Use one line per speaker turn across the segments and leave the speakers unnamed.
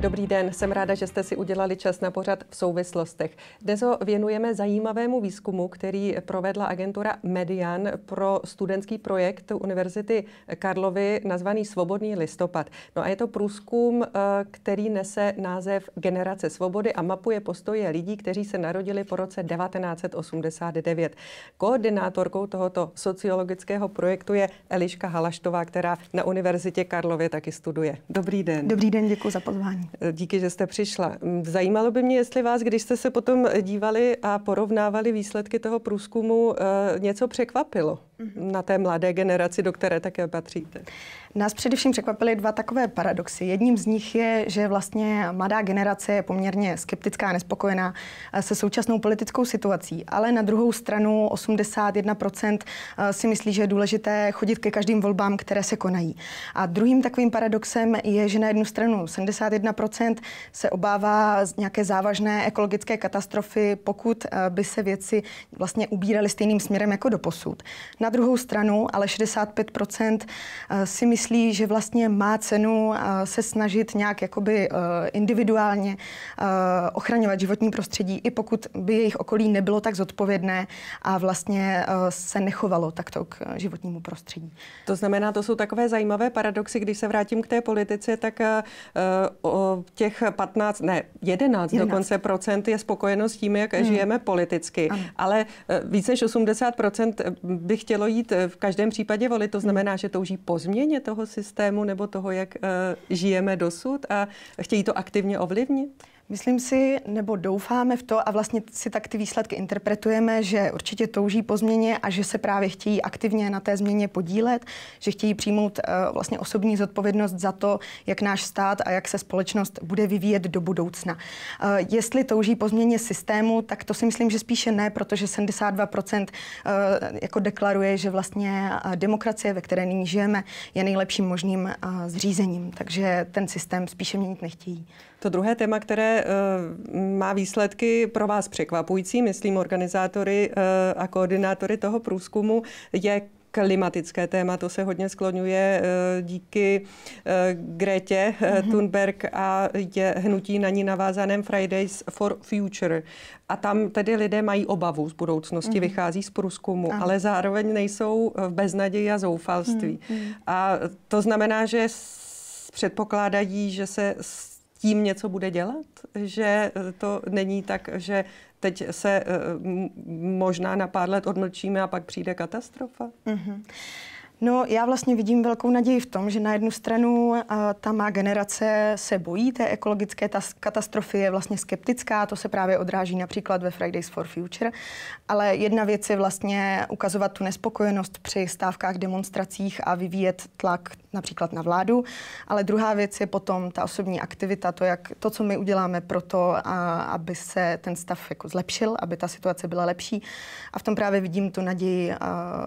Dobrý den, jsem ráda, že jste si udělali čas na pořad v souvislostech. Dnes ho věnujeme zajímavému výzkumu, který provedla agentura Median pro studentský projekt Univerzity Karlovy nazvaný Svobodný listopad. No a je to průzkum, eh, který nese název Generace svobody a mapuje postoje lidí, kteří se narodili po roce 1989. Koordinátorkou tohoto sociologického projektu je Eliška Halaštová, která na Univerzitě Karlově taky studuje.
Dobrý den. Dobrý den, děkuji za pozvání.
Díky, že jste přišla. Zajímalo by mě, jestli vás, když jste se potom dívali a porovnávali výsledky toho průzkumu, eh, něco překvapilo mhm. na té mladé generaci, do které také
patříte. Nás především překvapily dva takové paradoxy. Jedním z nich je, že vlastně mladá generace je poměrně skeptická a nespokojená se současnou politickou situací, ale na druhou stranu 81% eh, si myslí, že je důležité chodit ke každým volbám, které se konají. A druhým takovým paradoxem je, že na jednu stranu 71% se obává z nějaké závažné ekologické katastrofy, pokud eh, by se věci vlastně ubíraly stejným směrem jako do posud. Na druhou stranu ale 65% eh, si myslí, myslí, že vlastně má cenu uh, se snažit nějak jakoby uh, individuálně uh, ochraňovat životní prostředí, i pokud by jejich okolí nebylo tak zodpovědné a vlastně se nechovalo takto k životnímu prostředí. To znamená,
to jsou takové zajímavé paradoxy, když se vrátím k té politice, tak o těch 15, ne, 11, 11. dokonce procent je spokojeno s tím, jak hmm. žijeme politicky, ano. ale více než 80 procent eh, by chtělo jít eh, v každém případě volit, to hmm. znamená, že touží po změně toho systému nebo toho, jak eh, žijeme dosud a chtějí to aktivně
ovlivnit? Myslím si, nebo doufáme v to a vlastně si tak ty výsledky interpretujeme, že určitě touží po změně a že se právě chtějí aktivně na té změně podílet, že chtějí přijmout eh, vlastně osobní zodpovědnost za to, jak náš stát a jak se společnost bude vyvíjet do budoucna. Eh, jestli touží po změně systému, tak to si myslím, že spíše ne, protože 72% eh, jako deklaruje, že vlastně demokracie, ve které nyní žijeme, je nejlepším možným zřízením, takže ten systém spíše měnit nechtějí. To
druhé téma, které má výsledky pro vás překvapující, myslím organizátory eh, a koordinátory toho průzkumu, je klimatické téma, to se hodně skloňuje eh, díky eh, Gretě mm-hmm. Thunberg a je hnutí na ní navázaném Fridays for Future. A tam tedy lidé mají obavu z budoucnosti, mm-hmm. vychází z průzkumu, ale zároveň nejsou v beznaději a zoufalství. Mm-hmm. A to znamená, že předpokládají, že se tím něco bude dělat? Že eh, to není tak, že teď se eh, možná na pár let odmlčíme a pak přijde katastrofa?
Mm-hmm. No, já vlastně vidím velkou naději v tom, že na jednu stranu a, eh, ta má generace se bojí té ekologické ta katastrofy, je vlastně skeptická, to se právě odráží například ve Fridays for Future, ale jedna věc je vlastně ukazovat tu nespokojenost při stávkách, demonstracích a vyvíjet tlak například na vládu, ale druhá věc je potom ta osobní aktivita, to, jak, to co my uděláme pro to, a, aby se ten stav jako zlepšil, aby ta situace byla lepší. A v tom právě vidím tu naději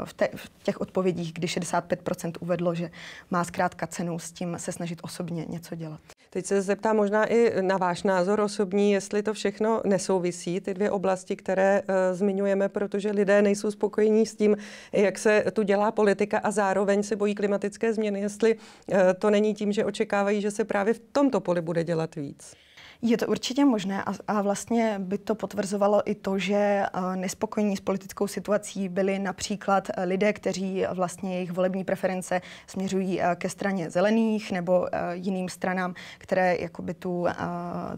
v, te, v těch odpovědích, kdy 65% uvedlo, že má zkrátka cenu s tím se snažit osobně něco dělat.
Teď se zeptám možná i na váš názor osobní, jestli to všechno nesouvisí, ty dvě oblasti, které uh, zmiňujeme, protože lidé nejsou spokojení s tím, jak se tu dělá politika a zároveň se bojí klimatické změny, jestli uh, to není tím, že očekávají, že se právě v tomto poli bude dělat víc.
Je to určitě možné a, a vlastně by to potvrzovalo i to, že eh, nespokojení s politickou situací byli například eh, lidé, kteří vlastně jejich volební preference směřují eh, ke straně zelených nebo jiným stranám, které jakoby tu,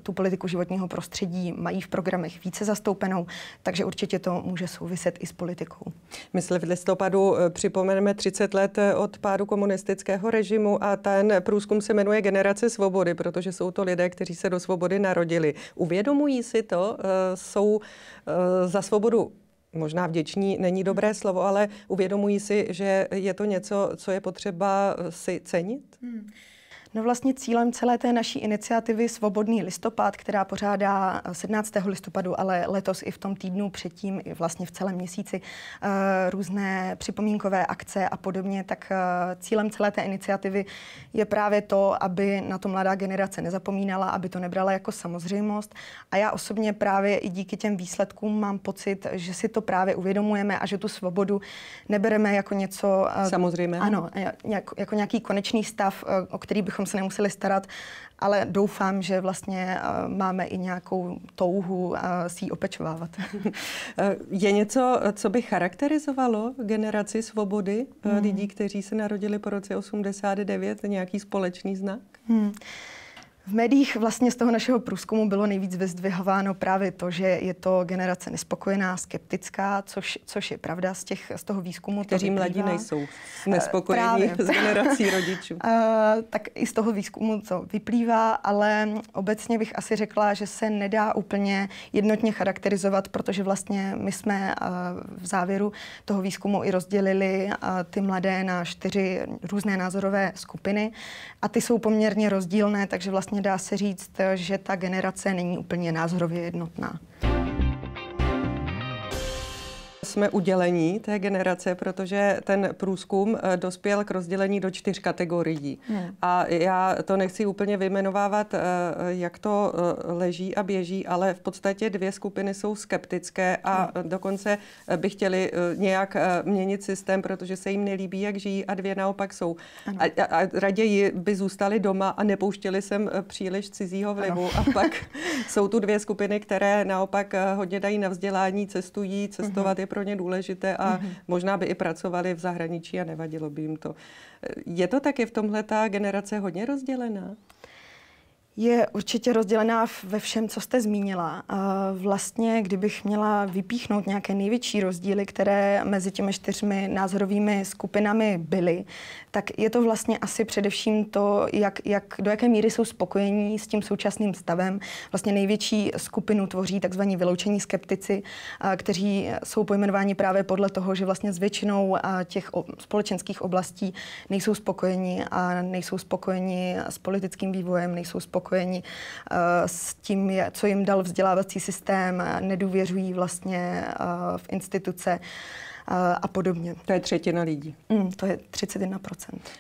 tu politiku životního prostředí mají v programech více zastoupenou, takže určitě to může souviset i s politikou.
Myslím, v listopadu připomeneme 30 let od pádu komunistického režimu a ten průzkum se jmenuje Generace svobody, protože jsou to lidé, kteří se do svobody svobody narodili. Uvědomují si to, eh, jsou eh, za svobodu možná vděční není dobré hmm. slovo, ale uvědomují si, že je to něco, co je potřeba
si cenit? Hmm. No vlastně cílem celé té naší iniciativy Svobodný listopad, která pořádá 17. listopadu, ale letos i v tom týdnu předtím, i vlastně v celém měsíci, eh, různé připomínkové akce a podobně, tak eh, cílem celé té iniciativy je právě to, aby na to mladá generace nezapomínala, aby to nebrala jako samozřejmost. A já osobně právě i díky těm výsledkům mám pocit, že si to právě uvědomujeme a že tu svobodu nebereme jako něco... Eh, Samozřejmě. Ano, jako, jako nějaký konečný stav, o který bychom abychom se nemuseli starat, ale doufám, že vlastně eh, máme i nějakou touhu eh, si ji opečovávat. Je
něco, co by charakterizovalo generaci svobody eh, hmm. lidí, kteří se narodili po roce 89, nějaký společný znak?
Hmm. V médiích vlastně z toho našeho průzkumu bylo nejvíc vyzdvihováno právě to, že je to generace nespokojená, skeptická, což, což je pravda z, těch, z toho výzkumu. Kteří to mladí nejsou eh, nespokojení právě. s generací rodičů. Eh, tak i z toho výzkumu to vyplývá, ale obecně bych asi řekla, že se nedá úplně jednotně charakterizovat, protože vlastně my jsme eh, v závěru toho výzkumu i rozdělili ty mladé na čtyři různé názorové skupiny a ty jsou poměrně rozdílné, takže vlastně vlastně dá se říct, že ta generace není úplně názorově jednotná
jsme udělení té generace, protože ten průzkum eh, dospěl k rozdělení do čtyř kategorií. Hmm. A já to nechci úplně vyjmenovávat, eh, jak to eh, leží a běží, ale v podstatě dvě skupiny jsou skeptické a hmm. dokonce by chtěli nějak měnit systém, protože se jim nelíbí, jak žijí, a dvě naopak jsou. A, a raději by zůstali doma a nepouštěli sem příliš cizího vlivu. Ano. A pak jsou tu dvě skupiny, které naopak hodně dají na vzdělání, cestují, cestovat hmm. je pro ně důležité a mm-hmm. možná by i pracovali v zahraničí a nevadilo by jim to. Je to taky v tomhle ta generace hodně rozdělená?
je určitě rozdělená ve všem, co jste zmínila. Vlastně, kdybych měla vypíchnout nějaké největší rozdíly, které mezi těmi čtyřmi názorovými skupinami byly, tak je to vlastně asi především to, jak, jak, do jaké míry jsou spokojení s tím současným stavem. Vlastně největší skupinu tvoří tzv. vyloučení skeptici, kteří jsou pojmenováni právě podle toho, že vlastně s většinou těch společenských oblastí nejsou spokojeni a nejsou spokojeni s politickým vývojem, nejsou spokojeni spokojeni eh, s tím, co jim dal vzdělávací systém, nedůvěřují vlastně eh, v instituce eh, a podobně. To je třetina lidí. Mm, to je 31%.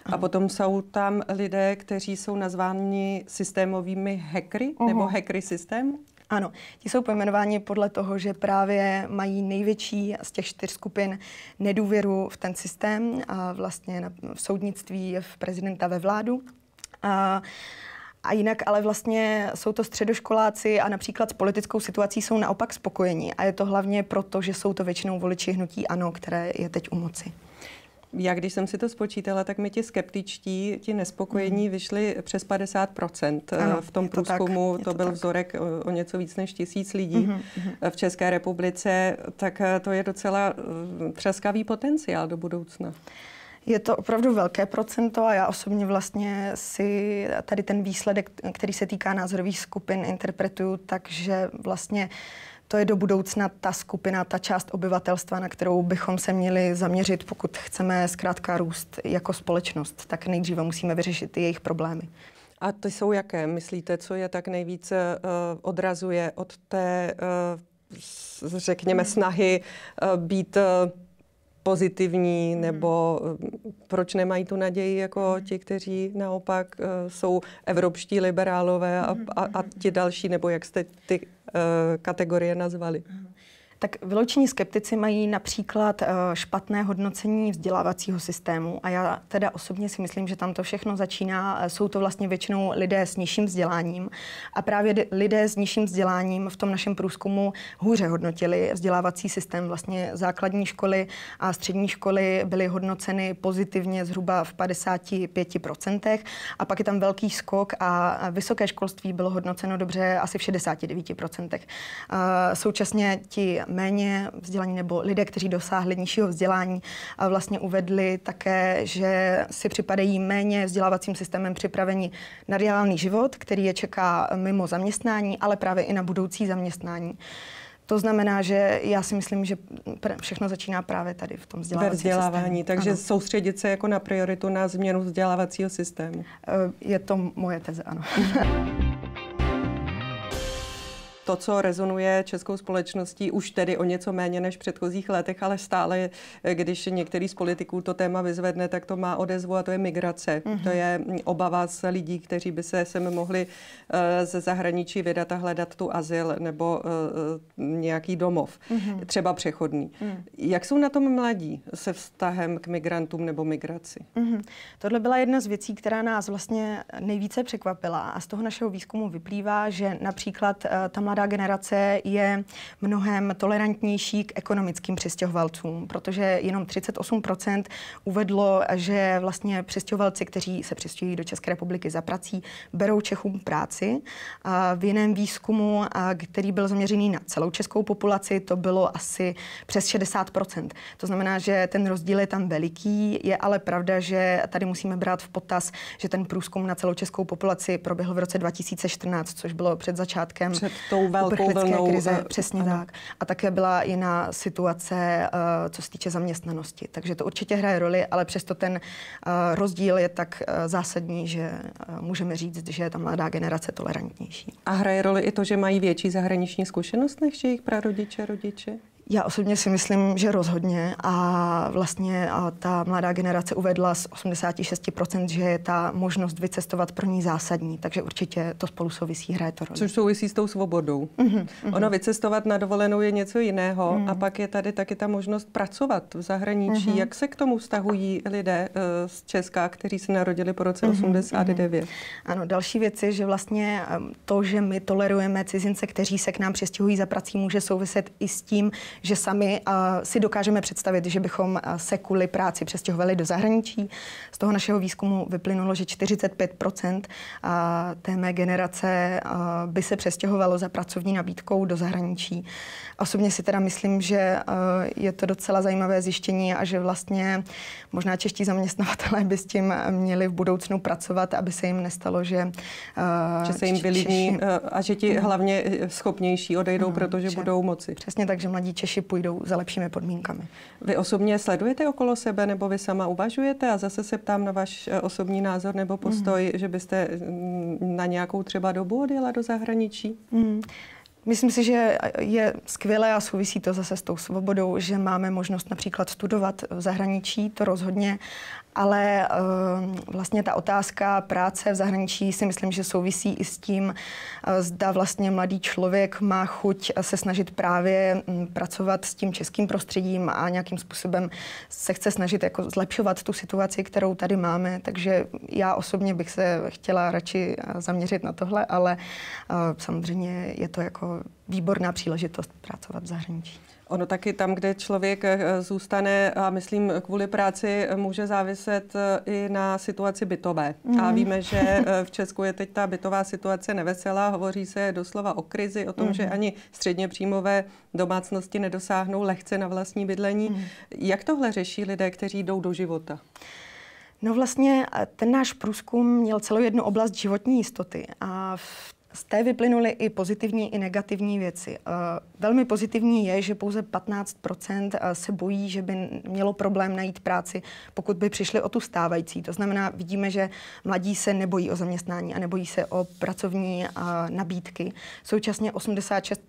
Aha. A potom jsou tam lidé, kteří jsou nazváni systémovými hackery uh-huh. nebo
hackery systém Ano, ti jsou pojmenováni podle toho, že právě mají největší z těch čtyř skupin nedůvěru v ten systém a vlastně v soudnictví, v prezidenta, ve vládu. A a jinak ale vlastně jsou to středoškoláci a například s politickou situací jsou naopak spokojení. A je to hlavně proto, že jsou to většinou voliči hnutí ANO, které je teď u moci.
Já když jsem si to spočítala, tak mi ti skeptičtí, ti nespokojení hmm. vyšli přes 50 ano, eh, v tom průzkumu. To, tak, to, to byl tak. vzorek o, eh, o něco víc než tisíc lidí
uh-huh.
v České republice. Tak to je docela třeskavý potenciál do budoucna. Je to
opravdu velké procento a já osobně vlastně si tady ten výsledek, který se týká názorových skupin, interpretuju tak, že vlastně to je do budoucna ta skupina, ta část obyvatelstva, na kterou bychom se měli zaměřit, pokud chceme zkrátka růst jako společnost, tak nejdříve musíme vyřešit jejich problémy.
A to jsou jaké? Myslíte, co je tak nejvíce uh, odrazuje od té, uh, řekněme, hmm. snahy uh, být uh, pozitivní, mhm. nebo mm, proč nemají tu naději jako mhm. ti, kteří naopak eh, jsou evropští liberálové a, mhm, a, a ti
další, nebo jak jste ty eh, kategorie nazvali tak vyloučení skeptici mají například eh, špatné hodnocení vzdělávacího systému a já teda osobně si myslím, že tam to všechno začíná. Eh, jsou to vlastně většinou lidé s nižším vzděláním a právě lidé s nižším vzděláním v tom našem průzkumu hůře hodnotili vzdělávací systém. Vlastně základní školy a střední školy byly hodnoceny pozitivně zhruba v 55% a pak je tam velký skok a vysoké školství bylo hodnoceno dobře asi v 69%. Eh, současně ti méně vzdělaní nebo lidé, kteří dosáhli nižšího vzdělání a vlastně uvedli také, že si připadají méně vzdělávacím systémem připraveni na reálný život, který je čeká mimo zaměstnání, ale právě i na budoucí zaměstnání. To znamená, že já si myslím, že všechno začíná právě tady v tom vzdělávacím Ve vzdělávání, systému. takže ano.
soustředit se jako na prioritu na změnu vzdělávacího systému. Eh, je to moje teze, ano. to, co rezonuje českou společností, už tedy o něco méně než v předchozích letech, ale stále, eh, když některý z politiků to téma vyzvedne, tak to má odezvu a to je migrace. Mm-hmm. To mhm. je mm, obava z lidí, kteří by se sem mohli eh, ze zahraničí vydat a hledat tu azyl nebo eh, nějaký domov, mm-hmm. třeba přechodný. Mm. Jak jsou na tom mladí se vztahem k migrantům nebo migraci?
Mm-hmm. Tohle byla jedna z věcí, která nás vlastně nejvíce překvapila a z toho našeho výzkumu vyplývá, že například ta mladá mladá generace je mnohem tolerantnější k ekonomickým přistěhovalcům, protože jenom 38% uvedlo, že vlastně přistěhovalci, kteří se přistěhují do České republiky za prací, berou Čechům práci. A v jiném výzkumu, a který byl zaměřený na celou českou populaci, to bylo asi přes 60%. To znamená, že ten rozdíl je tam veliký. Je ale pravda, že tady musíme brát v potaz, že ten průzkum na celou českou populaci proběhl v roce 2014, což bylo před začátkem před tou tou velkou vlnou. krize, přesně eh, ano. tak. A také byla jiná situace, eh, co se týče zaměstnanosti. Takže to určitě hraje roli, ale přesto ten eh, rozdíl je tak zásadní, že můžeme říct, že je ta mladá generace tolerantnější. A hraje roli
i to, že mají větší zahraniční zkušenost než jejich
prarodiče, rodiče? Já osobně si myslím, že rozhodně a vlastně a ta mladá generace uvedla z 86%, že je ta možnost vycestovat pro ní zásadní, takže určitě to spolu souvisí, hraje to roli. Což
souvisí s tou svobodou. Mm-hmm. Ono vycestovat na dovolenou je něco jiného mm. a pak je tady taky ta možnost pracovat v zahraničí. Mm-hmm. Jak se k tomu vztahují lidé eh, z Česka, kteří se
narodili po roce mm-hmm. Mhm. 89? Ano, další věc je, že vlastně to, že my tolerujeme cizince, kteří se k nám přestěhují za prací, může souviset i s tím, že sami eh, si dokážeme představit, že bychom eh, se kvůli práci přestěhovali do zahraničí. Z toho našeho výzkumu vyplynulo, že 45 eh, té mé generace by se přestěhovalo za pracovní nabídkou do zahraničí. Osobně si teda myslím, že je to docela zajímavé zjištění a že vlastně možná čeští zaměstnavatelé by s tím měli v budoucnu pracovat, aby se jim nestalo, že... Že se jim vylidní a že ti mhm. hlavně schopnější odejdou, protože budou moci. Přesně tak, že mladí Češi půjdou za lepšími
podmínkami. Vy osobně sledujete okolo sebe nebo vy sama uvažujete a zase se ptám na váš eh, osobní názor nebo postoj, mm-hmm. že byste mm, na nějakou třeba dobu odjela do zahraničí?
Mm-hmm. Myslím si, že je skvělé a souvisí to zase s tou svobodou, že máme možnost například studovat v zahraničí, to rozhodně, ale ehm, vlastně ta otázka práce v zahraničí si myslím, že souvisí i s tím, eh, zda vlastně mladý člověk má chuť se snažit právě mm, pracovat s tím českým prostředím a nějakým způsobem se chce snažit jako zlepšovat tu situaci, kterou tady máme. Takže já osobně bych se chtěla radši eh, zaměřit na tohle, ale eh, samozřejmě je to jako výborná příležitost pracovat v zahraničí.
Ono taky tam, kde člověk eh, zůstane a myslím kvůli práci, eh, může záviset eh, i na situaci bytové. Mm. A mhm. víme, že v Česku je teď ta bytová situace neveselá, hovoří se doslova o krizi, o tom, mm. že mhm. ani středně příjmové domácnosti nedosáhnou lehce na vlastní bydlení. Mm. Jak tohle řeší lidé, kteří jdou do života?
No vlastně ten náš průzkum měl celou jednu oblast životní jistoty a v z té vyplynuly i pozitivní, i negativní věci. Eh, velmi pozitivní je, že pouze 15 eh, se bojí, že by mělo problém najít práci, pokud by přišli o tu stávající. To znamená, vidíme, že mladí se nebojí o zaměstnání a nebojí se o pracovní eh, nabídky. Současně 86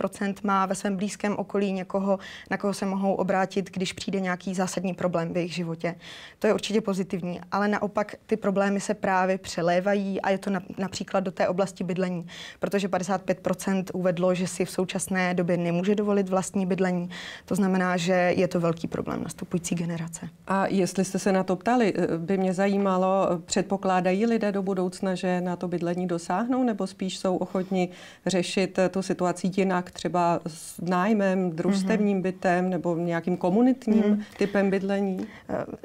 má ve svém blízkém okolí někoho, na koho se mohou obrátit, když přijde nějaký zásadní problém v jejich životě. To je určitě pozitivní, ale naopak ty problémy se právě přelévají a je to například do té oblasti bydlení protože 55% uvedlo, že si v současné době nemůže dovolit vlastní bydlení. To znamená, že je to velký problém nastupující generace.
A jestli jste se na to ptali, eh, by mě zajímalo, eh, předpokládají lidé do budoucna, že na to bydlení dosáhnou, nebo spíš jsou ochotni řešit eh, tu situaci jinak, třeba s nájmem, družstevním mhm. bytem nebo nějakým
komunitním mm. typem bydlení?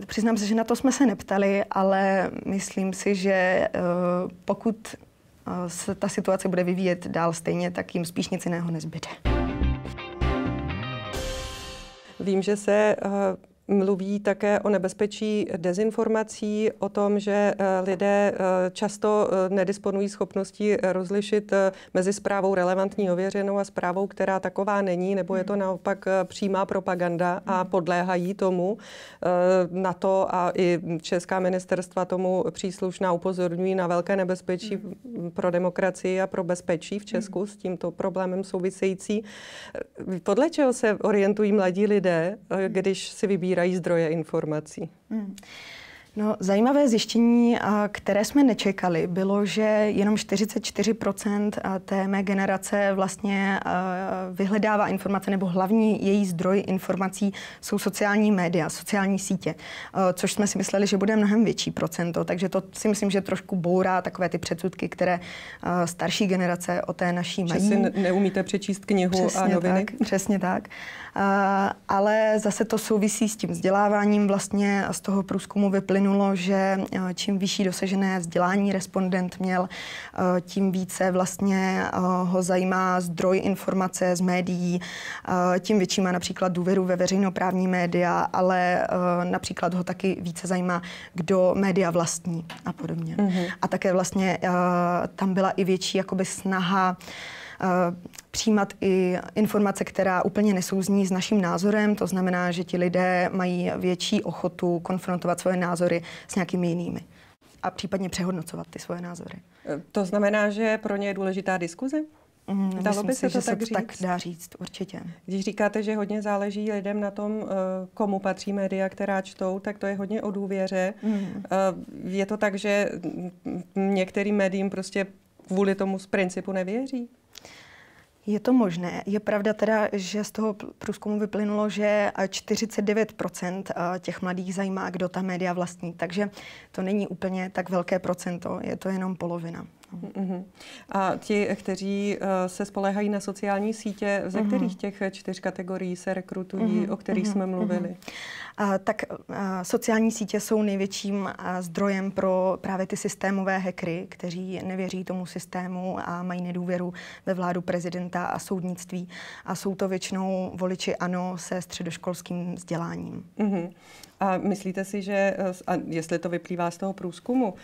Přiznám se, že na to jsme se neptali, ale myslím si, že pokud se ta situace bude vyvíjet dál stejně, tak jim spíš nic jiného nezbyde. Vím, že
se eh, mluví také o nebezpečí dezinformací, o tom, že eh, lidé eh, často eh, nedisponují schopností rozlišit mezi zprávou relevantní ověřenou a zprávou, která taková není, nebo je to hmm. naopak přímá propaganda a hmm. podléhají tomu. Na to a i česká ministerstva tomu příslušná upozorňují na velké nebezpečí hmm. pro demokracii a pro bezpečí v Česku s tímto problémem související. Podle čeho se orientují mladí lidé, když si vybírají sbírají zdroje informací.
Hmm. No, zajímavé zjištění, které jsme nečekali, bylo, že jenom 44 té mé generace vlastně vyhledává informace, nebo hlavní její zdroj informací jsou sociální média, sociální sítě, což jsme si mysleli, že bude mnohem větší procento. Takže to si myslím, že trošku bourá takové ty předsudky, které starší generace o té naší mají. Že si neumíte přečíst knihu přesně a noviny. Tak, přesně tak. Ale zase to souvisí s tím vzděláváním. Vlastně z toho průzkumu vyplynulo, vyplynulo, že eh, čím vyšší dosažené vzdělání respondent měl, eh, tím více vlastně eh, ho zajímá zdroj informace z médií, tím větší má například důvěru ve veřejnoprávní média, ale například ho taky více zajímá, kdo média vlastní a podobně. Mm-hmm. A také vlastně tam byla i větší jakoby snaha uh, Eh, přijímat i informace, která úplně nesouzní s naším názorem. To znamená, že ti lidé mají větší ochotu konfrontovat svoje názory s nějakými jinými a případně přehodnocovat ty svoje názory.
Eh, to znamená, že pro ně je důležitá diskuze?
Mm, Dalo myslím by se si, to že tak, se to říct? tak dá říct, určitě.
Když říkáte, že hodně záleží lidem na tom, eh, komu patří média, která čtou, tak to je hodně o důvěře. Mm. Je to tak, že některým médiím prostě kvůli tomu z principu nevěří?
Je to možné. Je pravda teda, že z toho průzkumu vyplynulo, že 49% eh, těch mladých zajímá, kdo ta média vlastní. Takže to není úplně tak velké procento, je to jenom polovina. Mm-hmm.
A ti, kteří uh, se spolehají na sociální sítě, ze mm-hmm. kterých těch čtyř kategorií se rekrutují, mm-hmm. o kterých mm-hmm. jsme mm-hmm. mluvili?
Uh, tak uh, sociální sítě jsou největším uh, zdrojem pro právě ty systémové hekry, kteří nevěří tomu systému a mají nedůvěru ve vládu prezidenta a soudnictví. A jsou to většinou voliči ANO se středoškolským vzděláním. Mm-hmm.
A myslíte si, že, a jestli to vyplývá z toho průzkumu, uh,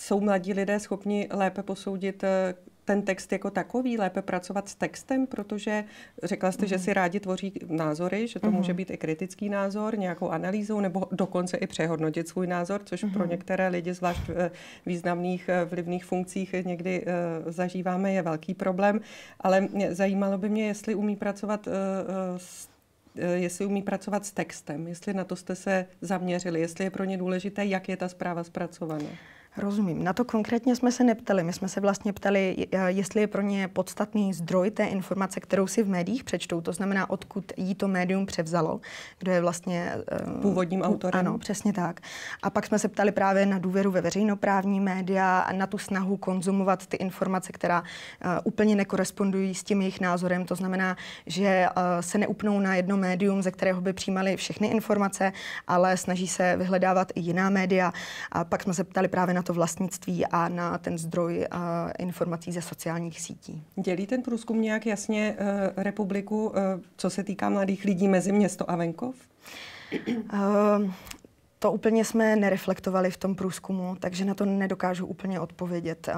jsou mladí lidé schopni lépe posoudit eh, ten text jako takový, lépe pracovat s textem, protože řekla jste, mm. že mhm. si rádi tvoří názory, že to mm. může mhm. být i kritický názor, nějakou analýzou, nebo dokonce i přehodnotit svůj názor, což mm. pro mhm. některé lidi, zvlášť v eh, významných eh, vlivných funkcích, někdy zažíváme, je velký problém. Ale mě, zajímalo by mě, jestli umí pracovat s jestli umí pracovat s textem, jestli na to jste se zaměřili, jestli je pro ně důležité, jak je ta zpráva
zpracovaná. Rozumím. Na to konkrétně jsme se neptali. My jsme se vlastně ptali, jestli je pro ně podstatný zdroj té informace, kterou si v médiích přečtou, to znamená, odkud jí to médium převzalo, kdo je vlastně... Eh, Původním autorem. Ano, přesně tak. A pak jsme se ptali právě na důvěru ve veřejnoprávní média a na tu snahu konzumovat ty informace, která eh, úplně nekorespondují s tím jejich názorem. To znamená, že eh, se neupnou na jedno médium, ze kterého by přijímali všechny informace, ale snaží se vyhledávat i jiná média. A pak jsme se ptali právě na na to vlastnictví a na ten zdroj uh, informací ze sociálních sítí.
Dělí ten průzkum nějak jasně uh, republiku, uh, co se týká mladých lidí mezi město
a venkov? Uh, to úplně jsme nereflektovali v tom průzkumu, takže na to nedokážu úplně odpovědět. Eh,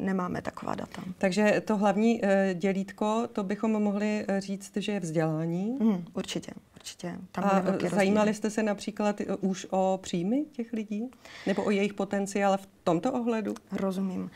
nemáme taková data.
Takže to hlavní dělítko, to bychom mohli říct, že je vzdělání? Mm, určitě
určitě. Tam a e, zajímali rozdíl.
jste se například e, už o příjmy těch lidí?
Nebo o jejich potenciál v tomto ohledu? Rozumím.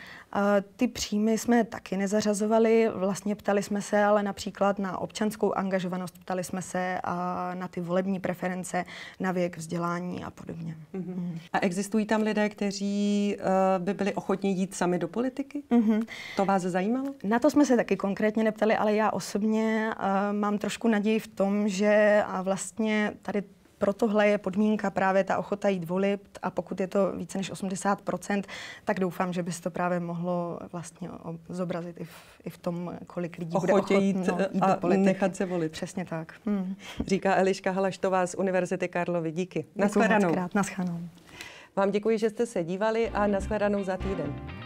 Ty příjmy jsme taky nezařazovali. Vlastně ptali jsme se ale například na občanskou angažovanost, ptali jsme se a na ty volební preference, na věk, vzdělání a podobně. Mm-hmm. Mm. A existují
tam lidé, kteří e, by byli ochotní jít sami do politiky? Mm-hmm. To vás zajímalo?
Na to jsme se taky konkrétně neptali, ale já osobně mám trošku naději v tom, že a vlastně tady pro tohle je podmínka právě ta ochota jít volit a pokud je to více než 80%, tak doufám, že by se to právě mohlo vlastně zobrazit i v, i v tom, kolik lidí Ochotě bude ochotno jít, jít eh, a do politiky. nechat se volit. Přesně tak. Hmm.
Říká Eliška Halaštová z Univerzity Karlovy. Díky. Na Naschledanou. Vám děkuji, že jste se dívali a naschledanou za týden.